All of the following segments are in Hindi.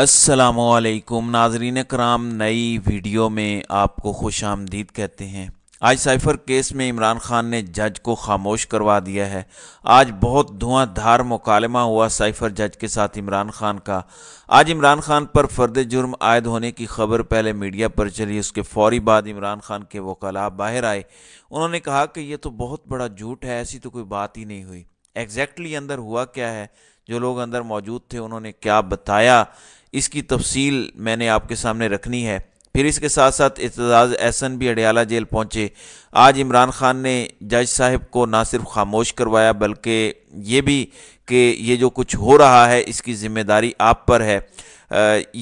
असलकुम नाजरीन कराम नई वीडियो में आपको खुश आमदीद कहते हैं आज साइफर केस में इमरान खान ने जज को खामोश करवा दिया है आज बहुत धुआंधार मुकालमा हुआ साइफर जज के साथ इमरान खान का आज इमरान खान पर फर्द जुर्म आयद होने की खबर पहले मीडिया पर चली उसके फौरी बाद इमरान खान के वकला बाहर आए उन्होंने कहा कि ये तो बहुत बड़ा झूठ है ऐसी तो कोई बात ही नहीं हुई एग्जैक्टली exactly अंदर हुआ क्या है जो लोग अंदर मौजूद थे उन्होंने क्या बताया इसकी तफसील मैंने आपके सामने रखनी है फिर इसके साथ साथ एतजाज़ एहसन भी अडयाला जेल पहुँचे आज इमरान खान ने जज साहब को ना सिर्फ खामोश करवाया बल्कि ये भी कि ये जो कुछ हो रहा है इसकी ज़िम्मेदारी आप पर है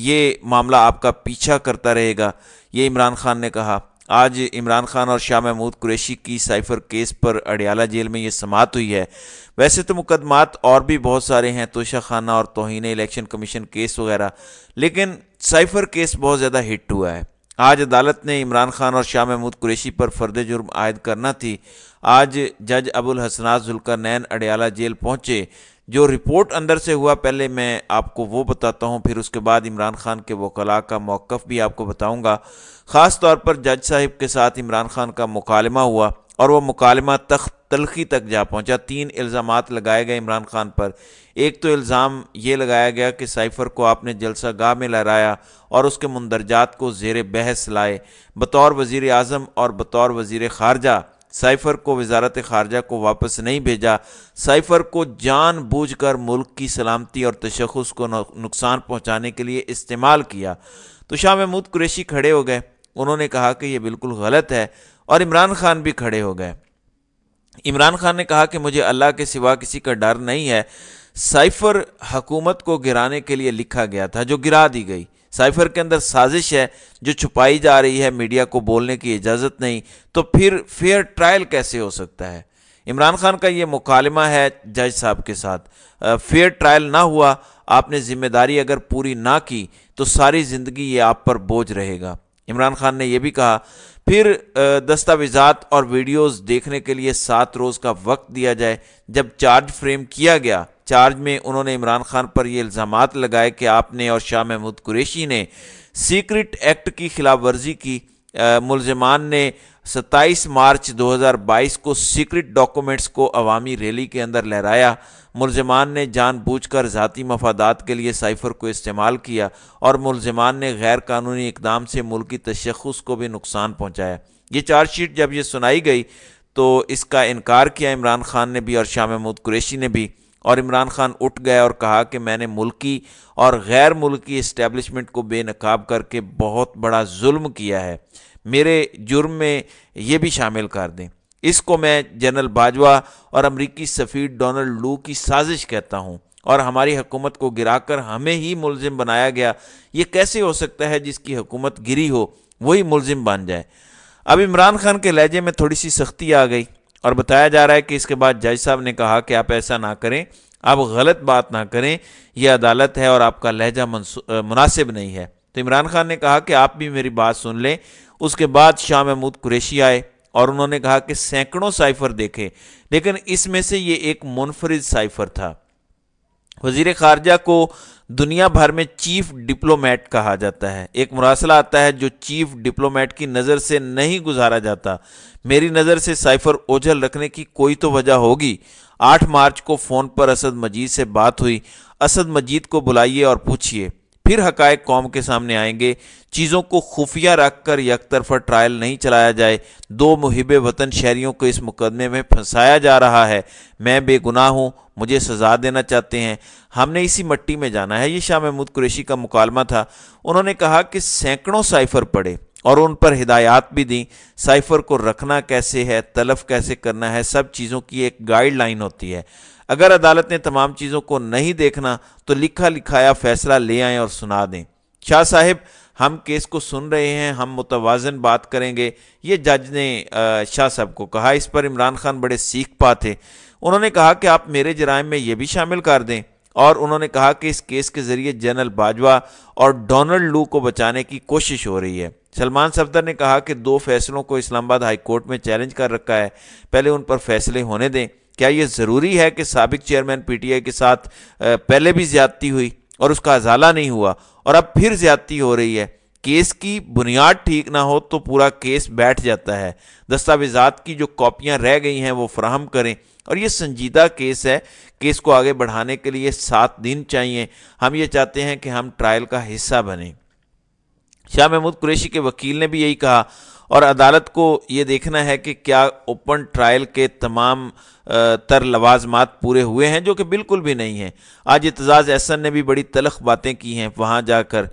ये मामला आपका पीछा करता रहेगा ये इमरान खान ने कहा आज इमरान खान और शाह महमूद कुरैशी की साइफर केस पर अडियाला जेल में ये समात हुई है वैसे तो मुकदमात और भी बहुत सारे हैं तोशा खाना और तोहन इलेक्शन कमीशन केस वगैरह लेकिन साइफर केस बहुत ज़्यादा हिट हुआ है आज अदालत ने इमरान खान और शाह महमूद कुरैशी पर फर्द जुर्म आयद करना थी आज जज अबुल हसनाज जुल्कर नैन अडियाला जेल पहुँचे जो रिपोर्ट अंदर से हुआ पहले मैं आपको वो बताता हूँ फिर उसके बाद इमरान खान के वकला का मौक़ भी आपको बताऊँगा ख़ास तौर पर जज साहिब के साथ इमरान खान का मुकालमा हुआ और वह मुकालमा तख्त तलखी तक जा पहुँचा तीन इल्ज़ाम लगाए गए इमरान खान पर एक तो इल्ज़ाम ये लगाया गया कि साइफर को आपने जलसा गाह में लहराया और उसके मंदरजात को जेर बहस लाए बतौर वज़ी अजम और बतौर वज़ी ख़ारजा साइफर को वजारत खारजा को वापस नहीं भेजा साइफर को जान बूझ कर मुल्क की सलामती और तशखस को नुकसान पहुँचाने के लिए इस्तेमाल किया तो शाह महमूद कुरैशी खड़े हो गए उन्होंने कहा कि यह बिल्कुल गलत है और इमरान खान भी खड़े हो गए इमरान खान ने कहा कि मुझे अल्लाह के सिवा किसी का डर नहीं है साइफर हकूमत को गिराने के लिए लिखा गया था जो गिरा दी गई साइफर के अंदर साजिश है जो छुपाई जा रही है मीडिया को बोलने की इजाज़त नहीं तो फिर फेयर ट्रायल कैसे हो सकता है इमरान खान का ये मुकालमा है जज साहब के साथ फेयर ट्रायल ना हुआ आपने जिम्मेदारी अगर पूरी ना की तो सारी ज़िंदगी ये आप पर बोझ रहेगा इमरान खान ने यह भी कहा फिर दस्तावेजात और वीडियोस देखने के लिए सात रोज़ का वक्त दिया जाए जब चार्ज फ्रेम किया गया चार्ज में उन्होंने इमरान खान पर यह इल्ज़ाम लगाए कि आपने और शाह महमूद कुरेशी ने सीक्रेट एक्ट की खिलाफ वर्जी की मुलजमान ने 27 मार्च 2022 को सीक्रेट डॉक्यूमेंट्स को अवामी रैली के अंदर लहराया मुलजमान ने जानबूझकर ज़ाती मफादात के लिए साइफर को इस्तेमाल किया और मुलजमान ने गैर कानूनी इकदाम से मुल्क तशखस को भी नुकसान पहुँचाया ये चार्जशीट जब ये सुनाई गई तो इसका इनकार किया इमरान खान ने भी और शाह महमूद कुरेशी ने भी और इमरान खान उठ गए और कहा कि मैंने मुल्की और गैर मुल्की इस्टेबलिशमेंट को बेनकाब करके बहुत बड़ा जुल्म किया है मेरे जुर्म में ये भी शामिल कर दें इसको मैं जनरल बाजवा और अमरीकी सफ़ीर डोनल्ड लू की साजिश कहता हूँ और हमारी हुकूमत को गिराकर हमें ही मुलजिम बनाया गया ये कैसे हो सकता है जिसकी हुकूमत गिरी हो वही मुलजिम बन जाए अब इमरान खान के लहजे में थोड़ी सी सख्ती आ गई और बताया जा रहा है कि इसके बाद जज साहब ने कहा कि आप ऐसा ना करें आप गलत बात ना करें यह अदालत है और आपका लहजा मुनासिब नहीं है तो इमरान खान ने कहा कि आप भी मेरी बात सुन लें उसके बाद शाह महमूद कुरेशी आए और उन्होंने कहा कि सैकड़ों साइफर देखे लेकिन इसमें से ये एक मुनफरिद साइफर था वजीर खारजा को दुनिया भर में चीफ डिप्लोमेट कहा जाता है एक मुरासला आता है जो चीफ डिप्लोमेट की नज़र से नहीं गुजारा जाता मेरी नज़र से साइफर ओझल रखने की कोई तो वजह होगी आठ मार्च को फ़ोन पर असद मजीद से बात हुई असद मजीद को बुलाइए और पूछिए फिर हकायक कौम के सामने आएंगे चीज़ों को खुफिया रख कर यकतरफा ट्रायल नहीं चलाया जाए दो मुहिब वतन शहरीों को इस मुकदमे में फंसाया जा रहा है मैं बेगुनाह हूँ मुझे सजा देना चाहते हैं हमने इसी मट्टी में जाना है ये शाह महमूद कुरेशी का मुकालमा था उन्होंने कहा कि सैकड़ों साइफर पढ़े और उन पर हिदायत भी दी साइफर को रखना कैसे है तलफ कैसे करना है सब चीज़ों की एक गाइडलाइन होती है अगर अदालत ने तमाम चीज़ों को नहीं देखना तो लिखा लिखाया फैसला ले आएँ और सुना दें शाह साहेब हम केस को सुन रहे हैं हम मुतवाजन बात करेंगे ये जज ने शाह साहब को कहा इस पर इमरान खान बड़े सीख पाते उन्होंने कहा कि आप मेरे जराइम में यह भी शामिल कर दें और उन्होंने कहा कि इस केस के जरिए जनरल बाजवा और डोनाल्ड लू को बचाने की कोशिश हो रही है सलमान सफदर ने कहा कि दो फैसलों को इस्लामाबाद हाई कोर्ट में चैलेंज कर रखा है पहले उन पर फैसले होने दें क्या यह ज़रूरी है कि सबक चेयरमैन पीटीआई के साथ पहले भी ज्यादती हुई और उसका अजाला नहीं हुआ और अब फिर ज्यादती हो रही है केस की बुनियाद ठीक ना हो तो पूरा केस बैठ जाता है दस्तावेजात की जो कॉपियाँ रह गई हैं वो फ्राहम करें और ये संजीदा केस है केस को आगे बढ़ाने के लिए सात दिन चाहिए हम ये चाहते हैं कि हम ट्रायल का हिस्सा बने शाह महमूद कुरैशी के वकील ने भी यही कहा और अदालत को ये देखना है कि क्या ओपन ट्रायल के तमाम तर लवाजमात पूरे हुए हैं जो कि बिल्कुल भी नहीं हैं आज एतजाज़ एहसन ने भी बड़ी तलख बातें की हैं वहाँ जाकर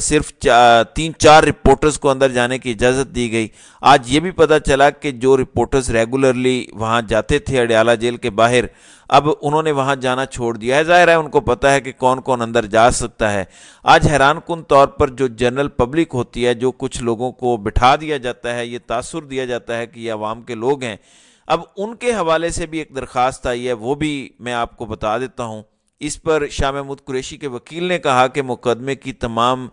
सिर्फ चा, तीन चार रिपोर्टर्स को अंदर जाने की इजाज़त दी गई आज ये भी पता चला कि जो रिपोर्टर्स रेगुलरली वहाँ जाते थे अडयाला जेल के बाहर अब उन्होंने वहाँ जाना छोड़ दिया है जाहिर है उनको पता है कि कौन कौन अंदर जा सकता है आज हैरान कन तौर पर जो जनरल पब्लिक होती है जो कुछ लोगों को बिठा दिया जाता है ये तासुर दिया जाता है कि ये आवाम के लोग हैं अब उनके हवाले से भी एक दरख्वास्त आई है वो भी मैं आपको बता देता हूँ इस पर शाह महमूद कुरेशी के वकील ने कहा कि मुकदमे की तमाम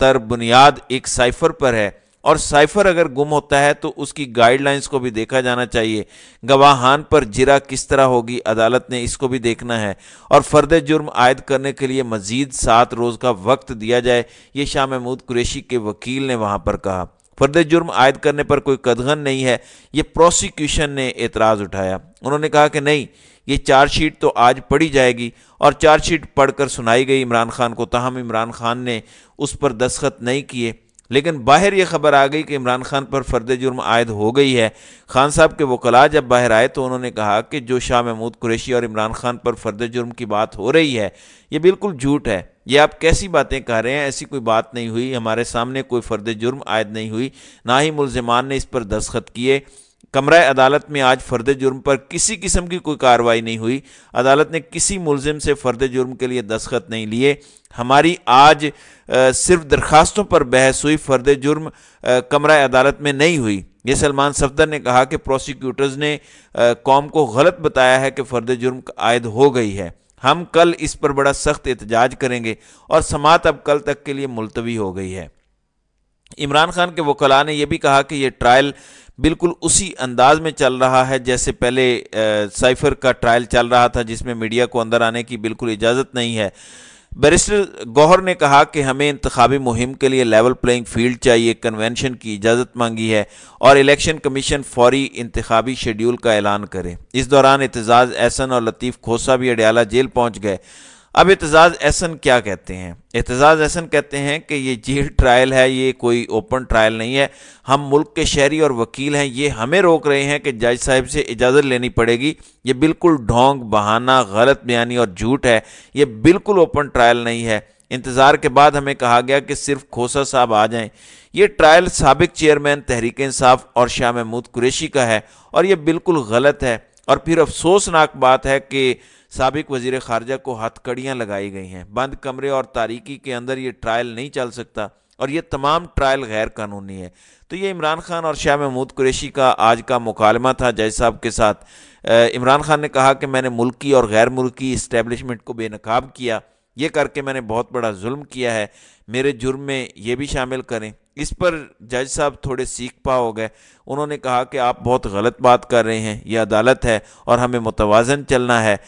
तर बुनियाद एक साइफर पर है और साइफर अगर गुम होता है तो उसकी गाइडलाइंस को भी देखा जाना चाहिए गवाहान पर जिरा किस तरह होगी अदालत ने इसको भी देखना है और फर्द जुर्म आयद करने के लिए मजीद सात रोज़ का वक्त दिया जाए ये शाह महमूद कुरेशी के वकील ने वहाँ पर कहा फर्द जुर्म आयद करने पर कोई कदगन नहीं है ये प्रोसिक्यूशन ने एतराज़ उठाया उन्होंने कहा कि नहीं ये चार्जशीट तो आज पढ़ी जाएगी और चार्जशीट पढ़कर सुनाई गई इमरान खान को तहम इमरान खान ने उस पर दस्खत नहीं किए लेकिन बाहर ये खबर आ गई कि इमरान खान पर फर्द जुर्म आयद हो गई है खान साहब के वकला जब बाहर आए तो उन्होंने कहा कि जो शाह महमूद कुरेशी और इमरान खान पर फर्द जुर्म की बात हो रही है ये बिल्कुल झूठ है ये आप कैसी बातें कह रहे हैं ऐसी कोई बात नहीं हुई हमारे सामने कोई फर्द जुर्म आयद नहीं हुई ना ही मुलजमान ने इस पर दस्खत किए कमरा अदालत में आज फर्द जुर्म पर किसी किस्म की कोई कार्रवाई नहीं हुई अदालत ने किसी मुलजिम से फर्द जुर्म के लिए दस्खत नहीं लिए हमारी आज सिर्फ दरखास्तों पर बहस हुई फर्द जुर्म कमरा अदालत में नहीं हुई ये सलमान सफदर ने कहा कि प्रोसिक्यूटर्स ने कौम को गलत बताया है कि फर्द जुर्म आयद हो गई है हम कल इस पर बड़ा सख्त एहतजाज करेंगे और समात अब कल तक के लिए मुलतवी हो गई है इमरान खान के वकला ने यह भी कहा कि यह ट्रायल बिल्कुल उसी अंदाज में चल रहा है जैसे पहले साइफर का ट्रायल चल रहा था जिसमें मीडिया को अंदर आने की बिल्कुल इजाज़त नहीं है बैरिस्टर गौहर ने कहा कि हमें इंतबी मुहिम के लिए लेवल प्लेइंग फील्ड चाहिए कन्वेंशन की इजाज़त मांगी है और इलेक्शन कमीशन फौरी इंतबी शेड्यूल का ऐलान करे इस दौरान एतजाज़ एहसन और लतीफ़ खोसा भी अडयाला जेल पहुँच गए अब एतजाज़ एहसन क्या कहते हैं एतजाज़ एहसन कहते हैं कि ये जेल ट्रायल है ये कोई ओपन ट्रायल नहीं है हम मुल्क के शहरी और वकील हैं ये हमें रोक रहे हैं कि जज साहब से इजाज़त लेनी पड़ेगी ये बिल्कुल ढोंग बहाना गलत बयानी और झूठ है ये बिल्कुल ओपन ट्रायल नहीं है इंतज़ार के बाद हमें कहा गया कि सिर्फ खोसा साहब आ जाएँ ये ट्रायल सबक चेयरमैन तहरीक इंसाफ और शाह महमूद कुरेशी का है और ये बिल्कुल गलत है और फिर अफसोसनाक बात है कि सबक वजीर खारजा को हथकड़ियाँ लगाई गई हैं बंद कमरे और तारीकी के अंदर ये ट्रायल नहीं चल सकता और ये तमाम ट्रायल गैर कानूनी है तो ये इमरान खान और शाह महमूद कुरेशी का आज का मुकालमा था जज साहब के साथ इमरान खान ने कहा कि मैंने मुल्की और गैर मुल्की इस्टेबलिशमेंट को बेनकाब किया ये करके मैंने बहुत बड़ा जुल्म किया है मेरे जुर्म में ये भी शामिल करें इस पर जज साहब थोड़े सीख हो गए उन्होंने कहा कि आप बहुत गलत बात कर रहे हैं यह अदालत है और हमें मुतवाजन चलना है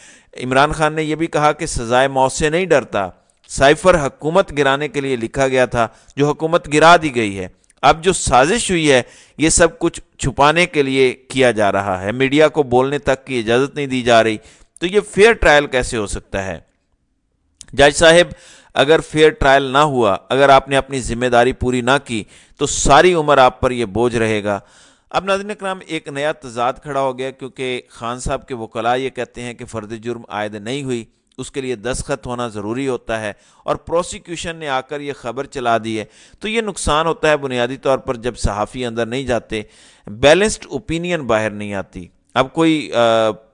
इमरान खान ने यह भी कहा कि सज़ाए मौत से नहीं डरता साइफर हकूमत गिराने के लिए लिखा गया था जो हकूमत गिरा दी गई है अब जो साजिश हुई है ये सब कुछ छुपाने के लिए किया जा रहा है मीडिया को बोलने तक की इजाज़त नहीं दी जा रही तो ये फेयर ट्रायल कैसे हो सकता है जज साहब अगर फेयर ट्रायल ना हुआ अगर आपने अपनी जिम्मेदारी पूरी ना की तो सारी उम्र आप पर यह बोझ रहेगा अब नाजन कराम एक नया तजाद खड़ा हो गया क्योंकि खान साहब के वकला ये कहते हैं कि फ़र्द जुर्म आयद नहीं हुई उसके लिए दस्खत होना ज़रूरी होता है और प्रोसिक्यूशन ने आकर यह खबर चला दी है तो ये नुकसान होता है बुनियादी तौर पर जब सहाफ़ी अंदर नहीं जाते बैलेंस्ड ओपिनियन बाहर नहीं आती अब कोई आ,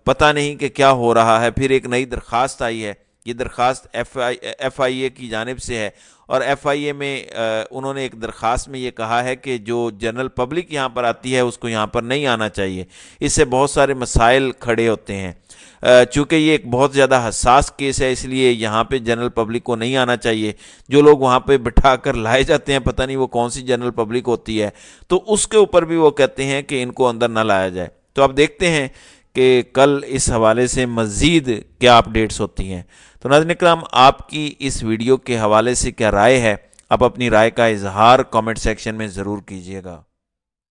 पता नहीं कि क्या हो रहा है फिर एक नई दरख्वास्त आई है ये दरख्वास्त एफ आई एफ आई ए की जानब से है और एफ आई ए में आ, उन्होंने एक दरख्वास्त में ये कहा है कि जो जनरल पब्लिक यहाँ पर आती है उसको यहाँ पर नहीं आना चाहिए इससे बहुत सारे मसाइल खड़े होते हैं चूँकि ये एक बहुत ज़्यादा हसास केस है इसलिए यहाँ पे जनरल पब्लिक को नहीं आना चाहिए जो लोग वहाँ पे बिठा कर लाए जाते हैं पता नहीं वो कौन सी जनरल पब्लिक होती है तो उसके ऊपर भी वो कहते हैं कि इनको अंदर ना लाया जाए तो आप देखते हैं कि कल इस हवाले से मज़ीद क्या अपडेट्स होती हैं तो नाजन कराम आपकी इस वीडियो के हवाले से क्या राय है आप अपनी राय का इजहार कमेंट सेक्शन में ज़रूर कीजिएगा